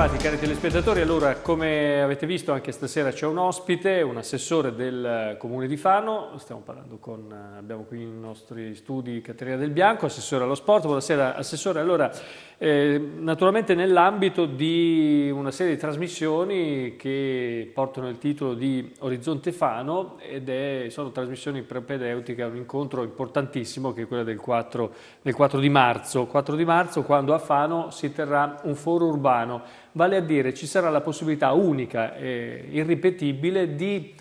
Bentrovati cari telespettatori, allora come avete visto anche stasera c'è un ospite, un assessore del comune di Fano, stiamo parlando con, abbiamo qui i nostri studi Caterina Del Bianco, assessore allo sport, buonasera assessore, allora eh, naturalmente nell'ambito di una serie di trasmissioni che portano il titolo di Orizzonte Fano ed è, sono trasmissioni propedeutiche a un incontro importantissimo che è quello del 4, del 4 di marzo, 4 di marzo quando a Fano si terrà un foro urbano vale a dire ci sarà la possibilità unica e irripetibile di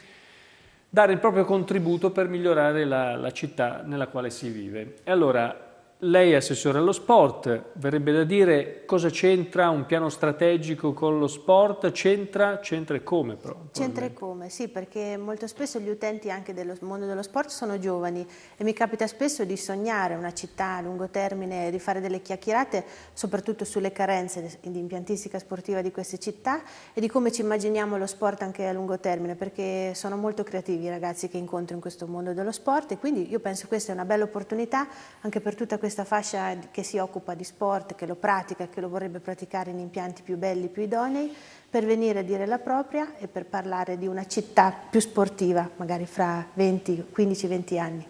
dare il proprio contributo per migliorare la, la città nella quale si vive. E allora lei è assessore allo sport, verrebbe da dire cosa c'entra un piano strategico con lo sport, c'entra, c'entra e come però? C'entra e come, sì, perché molto spesso gli utenti anche del mondo dello sport sono giovani e mi capita spesso di sognare una città a lungo termine, di fare delle chiacchierate soprattutto sulle carenze di impiantistica sportiva di queste città e di come ci immaginiamo lo sport anche a lungo termine, perché sono molto creativi i ragazzi che incontro in questo mondo dello sport e quindi io penso questa è una bella opportunità anche per tutta questa questa fascia che si occupa di sport, che lo pratica, che lo vorrebbe praticare in impianti più belli, più idonei, per venire a dire la propria e per parlare di una città più sportiva, magari fra 20, 15-20 anni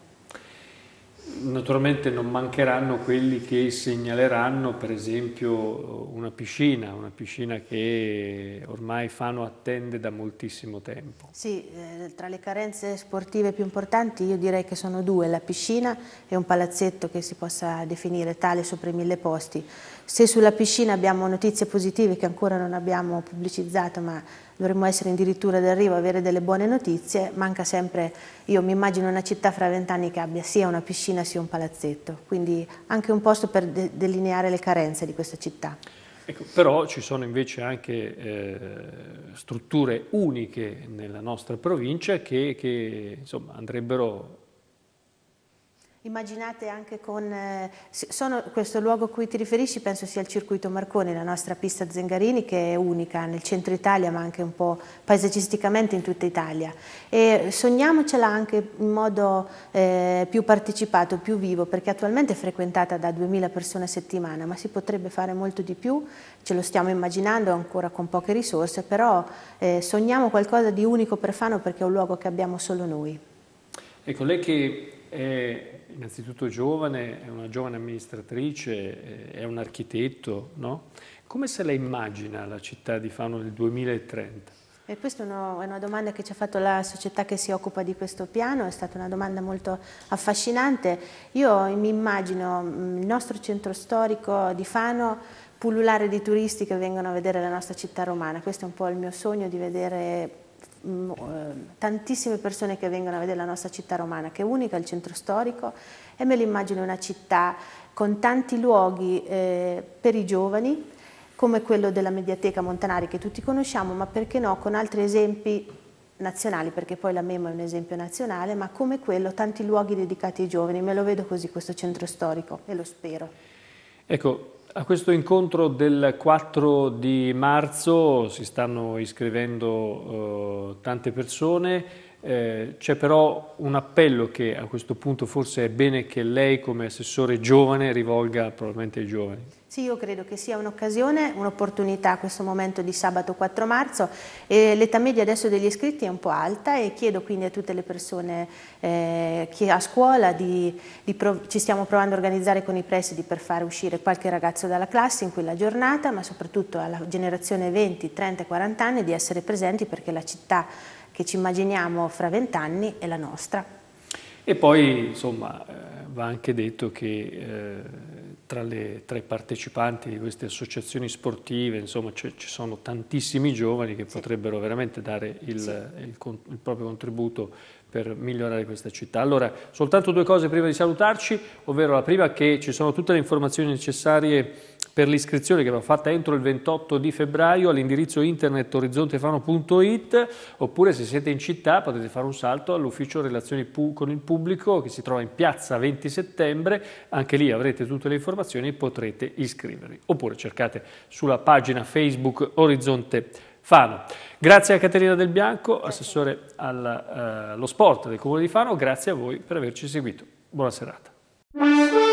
naturalmente non mancheranno quelli che segnaleranno per esempio una piscina, una piscina che ormai Fano attende da moltissimo tempo. Sì, eh, tra le carenze sportive più importanti io direi che sono due, la piscina e un palazzetto che si possa definire tale sopra i mille posti. Se sulla piscina abbiamo notizie positive che ancora non abbiamo pubblicizzato ma dovremmo essere addirittura d'arrivo, avere delle buone notizie, manca sempre, io mi immagino una città fra vent'anni che abbia sia una piscina sia un palazzetto, quindi anche un posto per de delineare le carenze di questa città. Ecco, però ci sono invece anche eh, strutture uniche nella nostra provincia che, che insomma, andrebbero Immaginate anche con, eh, sono, questo luogo a cui ti riferisci penso sia il circuito Marconi, la nostra pista Zengarini che è unica nel centro Italia ma anche un po' paesaggisticamente in tutta Italia e sogniamocela anche in modo eh, più partecipato, più vivo perché attualmente è frequentata da 2000 persone a settimana ma si potrebbe fare molto di più, ce lo stiamo immaginando ancora con poche risorse però eh, sogniamo qualcosa di unico per Fano perché è un luogo che abbiamo solo noi. Ecco, lei che è innanzitutto giovane, è una giovane amministratrice, è un architetto, no? Come se la immagina la città di Fano nel 2030? E questa è una, è una domanda che ci ha fatto la società che si occupa di questo piano, è stata una domanda molto affascinante. Io mi immagino mm, il nostro centro storico di Fano pullulare di turisti che vengono a vedere la nostra città romana, questo è un po' il mio sogno di vedere Ehm, tantissime persone che vengono a vedere la nostra città romana, che è unica, il centro storico, e me l'immagino una città con tanti luoghi eh, per i giovani, come quello della Mediateca Montanari che tutti conosciamo, ma perché no con altri esempi nazionali, perché poi la Memo è un esempio nazionale, ma come quello tanti luoghi dedicati ai giovani, me lo vedo così questo centro storico e lo spero. Ecco, a questo incontro del 4 di marzo si stanno iscrivendo eh, tante persone, eh, c'è però un appello che a questo punto forse è bene che lei come assessore giovane rivolga probabilmente ai giovani. Sì, io credo che sia un'occasione, un'opportunità questo momento di sabato 4 marzo. Eh, l'età media adesso degli iscritti è un po' alta e chiedo quindi a tutte le persone eh, che a scuola di, di ci stiamo provando a organizzare con i presidi per fare uscire qualche ragazzo dalla classe in quella giornata, ma soprattutto alla generazione 20, 30, 40 anni di essere presenti perché la città che ci immaginiamo fra vent'anni è la nostra. E poi insomma eh, va anche detto che eh, tra, le, tra, i partecipanti di queste associazioni sportive, insomma cioè, ci sono tantissimi giovani che sì. potrebbero veramente dare il, sì. il, il, il, proprio contributo per migliorare questa città. Allora, soltanto due cose prima di salutarci, ovvero la prima che ci sono tutte le informazioni necessarie per l'iscrizione che va fatta entro il 28 di febbraio all'indirizzo internet orizzontefano.it oppure se siete in città potete fare un salto all'ufficio relazioni con il pubblico che si trova in piazza 20 settembre, anche lì avrete tutte le informazioni e potrete iscrivervi. Oppure cercate sulla pagina Facebook Orizzonte Fano. Grazie a Caterina Del Bianco, assessore eh, allo sport del Comune di Fano, grazie a voi per averci seguito. Buona serata.